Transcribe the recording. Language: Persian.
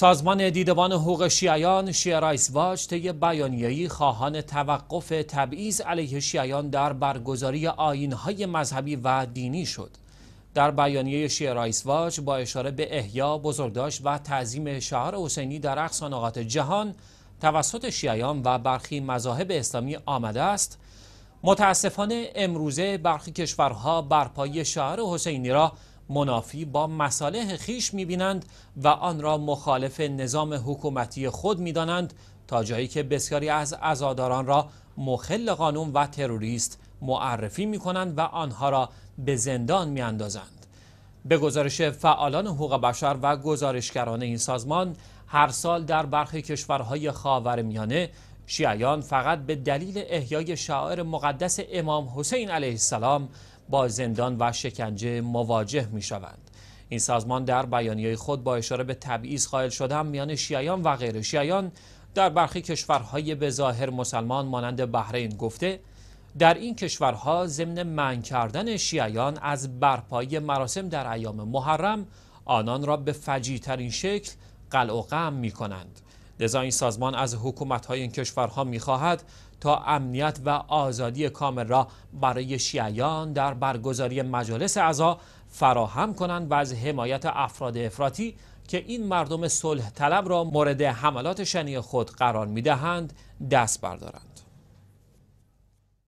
سازمان دیدبان حقوق شیعیان شیعرایس رایسواج، طی بیانیه‌ای خواهان توقف تبعیض علیه شیعیان در برگزاری آیین‌های مذهبی و دینی شد. در بیانیه شیعرایس با اشاره به احیا، بزرگداشت و تعظیم شهر حسینی در اقصا نقاط جهان توسط شیعیان و برخی مذاهب اسلامی آمده است، متاسفانه امروزه برخی کشورها برپایی شهر حسینی را منافی با مصالح خیش میبینند و آن را مخالف نظام حکومتی خود میدانند تا جایی که بسیاری از ازاداران را مخل قانون و تروریست معرفی می و آنها را به زندان میاندازند به گزارش فعالان حقوق بشر و گزارشگران این سازمان هر سال در برخی کشورهای خاورمیانه شیعیان فقط به دلیل احیای شاعر مقدس امام حسین علیه السلام با زندان و شکنجه مواجه می شوند. این سازمان در بیانیه خود با اشاره به تبعیض قائل شدن میان شیعیان و غیر شیعیان در برخی کشورهای به ظاهر مسلمان مانند بحرین گفته در این کشورها ضمن من کردن شیعیان از برپایی مراسم در ایام محرم آنان را به ترین شکل قلع و می کنند. لذا این سازمان از حکومت های این کشورها میخواهد تا امنیت و آزادی کامل را برای شیعیان در برگزاری مجالس اعضا فراهم کنند و از حمایت افراد افراطی که این مردم صلح طلب را مورد حملات شنی خود قرار میدهند دست بردارند